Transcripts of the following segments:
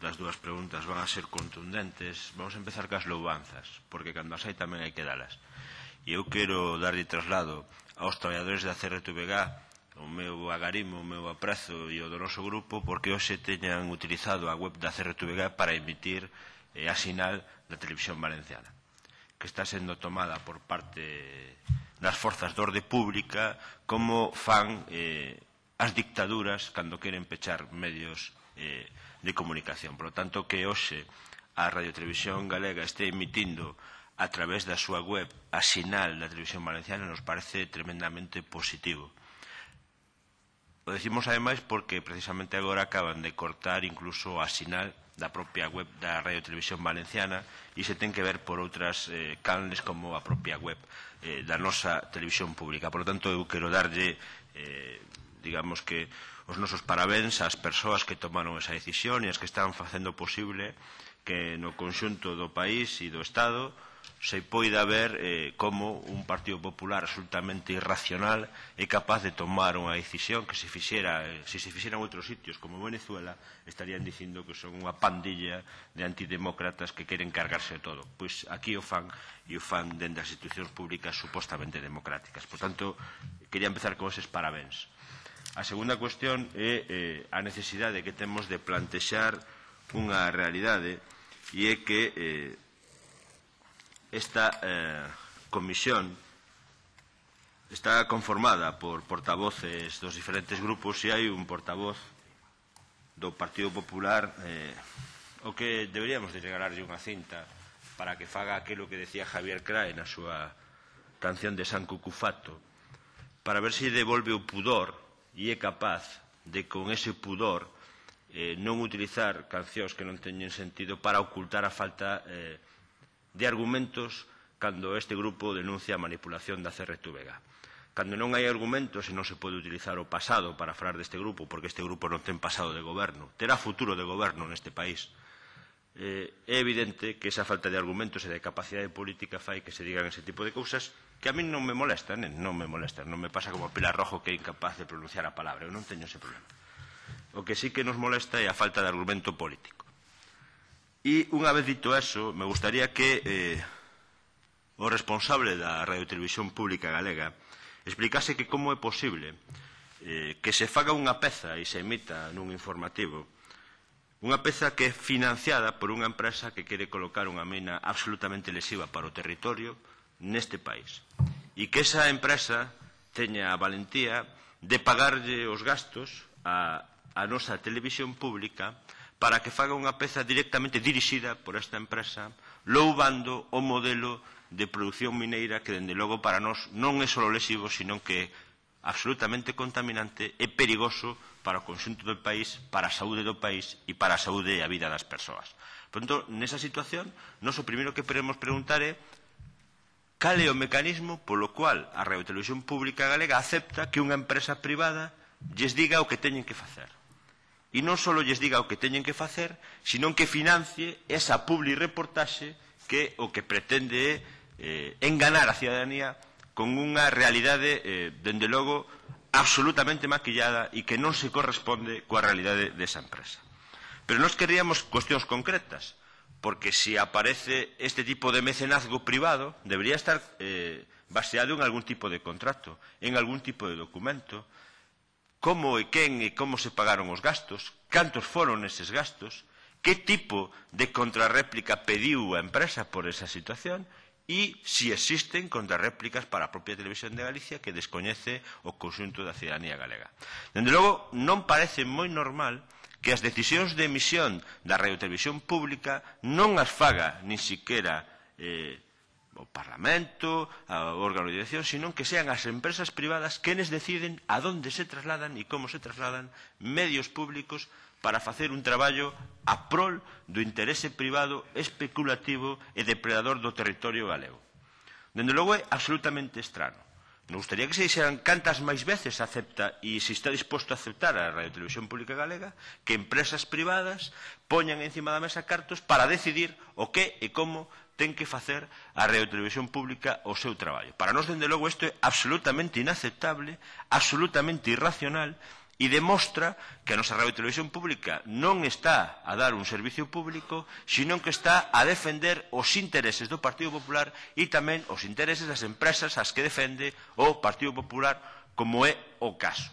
das dúas preguntas van a ser contundentes, vamos a empezar cas louvanzas, porque cando as hai tamén hai que dalas. E eu quero darlle traslado aos traballadores da CRTVG o meu agarimo, o meu aprazo e o do noso grupo porque hoxe teñan utilizado a web da CRTVG para emitir e a sinal da televisión valenciana que está sendo tomada por parte das forzas de orde pública como fan eh, as dictaduras cando queren pechar medios eh, de comunicación. Por lo tanto, que hoxe a Radiotelevisión Galega este emitindo a través da súa web a sinal da Televisión Valenciana nos parece tremendamente positivo. O decimos ademais porque precisamente agora acaban de cortar incluso a sinal da propia web da Radio Televisión Valenciana e se ten que ver por outras eh, canles como a propia web eh, da nosa televisión pública. Por lo tanto, eu quero darlle, eh, digamos que, os nosos parabéns ás persoas que tomaron esa decisión e as que están facendo posible que no conxunto do país e do Estado se poida ver eh, como un Partido Popular absolutamente irracional e capaz de tomar unha decisión que se fixera, eh, se se fixera en outros sitios como Venezuela, estarían dicindo que son unha pandilla de antidemócratas que queren cargarse todo. Pois aquí o fan e o fan dende as institucións públicas supostamente democráticas. Por tanto, quería empezar con eses parabéns. A segunda cuestión é eh, a necesidade que temos de plantexar unha realidade e é que eh, esta eh, comisión está conformada por portavoces dos diferentes grupos e hai un portavoz do Partido Popular eh, o que deberíamos de regalarlle unha cinta para que faga aquilo que decía Javier Crae na súa canción de San Cucufato para ver se si devolve o pudor e é capaz de con ese pudor eh, non utilizar cancións que non teñen sentido para ocultar a falta eh, de argumentos cando este grupo denuncia a manipulación da CRT Vega. Cando non hai argumentos e non se pode utilizar o pasado para falar deste grupo, porque este grupo non ten pasado de goberno, terá futuro de goberno neste país. Eh, é evidente que esa falta de argumentos e de capacidade política fai que se digan ese tipo de cousas que a min non me molestan, non me molestan, non me pasa como a Pilar Rojo que é incapaz de pronunciar a palabra, eu non teño ese problema. O que sí que nos molesta é a falta de argumento político. E unha vez dito eso, me gustaría que eh, o responsable da Radiotelevisión Pública Galega explicase que como é posible eh, que se faga unha peza e se emita nun informativo unha peza que é financiada por unha empresa que quere colocar unha mina absolutamente lesiva para o territorio, neste país e que esa empresa teña a valentía de pagarlle os gastos a, a nosa televisión pública para que faga unha peza directamente dirixida por esta empresa loubando o modelo de produción mineira que, dende logo, para nós non é só lesivo, senón que é absolutamente contaminante e perigoso para o conxunto do país, para a saúde do país e para a saúde e a vida das persoas. Por tanto, nesa situación, nós o primeiro que queremos preguntar é cal é o mecanismo polo cual a Radio Televisión pública galega acepta que unha empresa privada lles diga o que teñen que facer. E non só lles diga o que teñen que facer, senón que financie esa publi reportaxe que o que pretende é eh, enganar a ciudadanía con unha realidade, eh, dende logo, absolutamente maquillada e que non se corresponde coa realidade desa empresa. Pero nós queríamos cuestións concretas porque si aparece este tipo de mecenazgo privado, debería estar eh, baseado en algún tipo de contrato, en algún tipo de documento, como e quen e como se pagaron os gastos, cantos foron eses gastos, que tipo de contrarréplica pediu a empresa por esa situación e se si existen contrarréplicas para a propia televisión de Galicia que descoñece o conxunto da cidadanía galega. Dende logo, non parece moi normal que que as decisións de emisión da radiotelevisión pública non as faga nin siquera eh, o Parlamento, o órgano de dirección, sino que sean as empresas privadas quenes deciden a donde se trasladan e como se trasladan medios públicos para facer un traballo a prol do interese privado especulativo e depredador do territorio galego. Dende logo é absolutamente estrano. Me gustaría que se dixeran cantas máis veces acepta e se está disposto a aceptar a Radio Televisión Pública Galega que empresas privadas poñan encima da mesa cartos para decidir o que e como ten que facer a Radio Televisión Pública o seu traballo. Para nós, dende logo, isto é absolutamente inaceptable, absolutamente irracional e demostra que a nosa radio e televisión pública non está a dar un servicio público, sino que está a defender os intereses do Partido Popular e tamén os intereses das empresas as que defende o Partido Popular, como é o caso.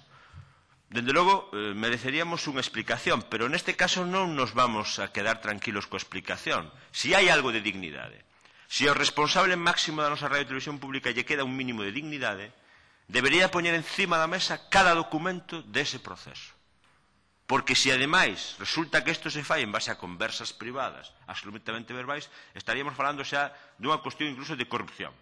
Dende logo, eh, mereceríamos unha explicación, pero neste caso non nos vamos a quedar tranquilos coa explicación. Si hai algo de dignidade, se si ao responsable máximo da nosa radio e televisión pública lle queda un mínimo de dignidade, debería poñer encima da mesa cada documento dese proceso. Porque se ademais resulta que isto se fai en base a conversas privadas absolutamente verbais, estaríamos falando xa dunha cuestión incluso de corrupción.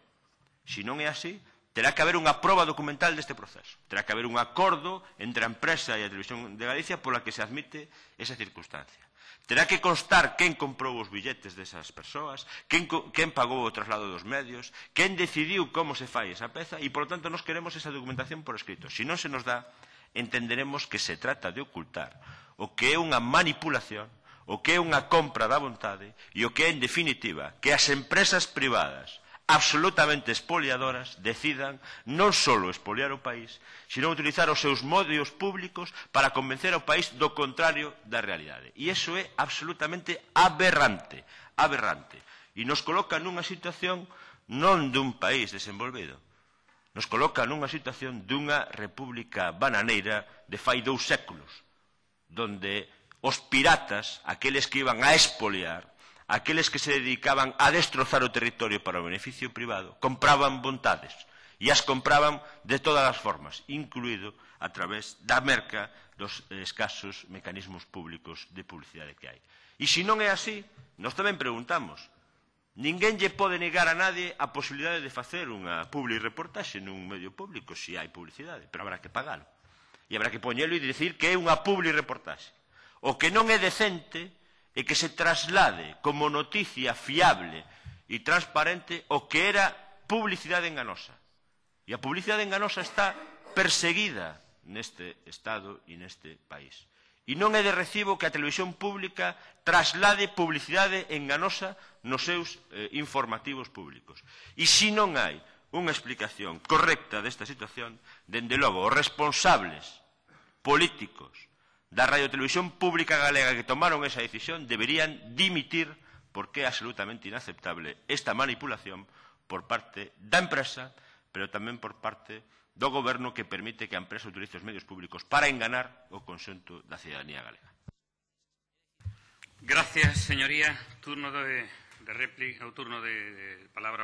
Se non é así, terá que haber unha proba documental deste proceso. Terá que haber un acordo entre a empresa e a Televisión de Galicia pola que se admite esa circunstancia. Terá que constar quen comprou os billetes desas persoas, quen, quen pagou o traslado dos medios, quen decidiu como se fai esa peza e, por tanto, nos queremos esa documentación por escrito. Se si non se nos dá, entenderemos que se trata de ocultar o que é unha manipulación, o que é unha compra da vontade e o que é, en definitiva, que as empresas privadas absolutamente espoliadoras decidan non só espoliar o país, sino utilizar os seus modios públicos para convencer ao país do contrario da realidade. E iso é absolutamente aberrante, aberrante. E nos coloca nunha situación non dun país desenvolvido, nos coloca nunha situación dunha república bananeira de fai dous séculos, donde os piratas, aqueles que iban a espoliar, aqueles que se dedicaban a destrozar o territorio para o beneficio privado compraban vontades e as compraban de todas as formas, incluído a través da merca dos escasos mecanismos públicos de publicidade que hai. E se non é así, nós tamén preguntamos, Ninguén lle pode negar a nadie a posibilidade de facer unha public reportaxe nun medio público se hai publicidade, pero habrá que pagalo. E habrá que poñelo e dicir que é unha publi reportaxe. O que non é decente e que se traslade como noticia fiable e transparente o que era publicidade enganosa. E a publicidade enganosa está perseguida neste Estado e neste país. E non é de recibo que a televisión pública traslade publicidade enganosa nos seus eh, informativos públicos. E se non hai unha explicación correcta desta situación, dende logo, os responsables políticos da Radio Televisión Pública Galega que tomaron esa decisión deberían dimitir porque é absolutamente inaceptable esta manipulación por parte da empresa, pero tamén por parte do goberno que permite que a empresa utilice os medios públicos para enganar o consento da cidadanía galega. Gracias, señoría. Turno de, de réplica, o turno de, de palabra.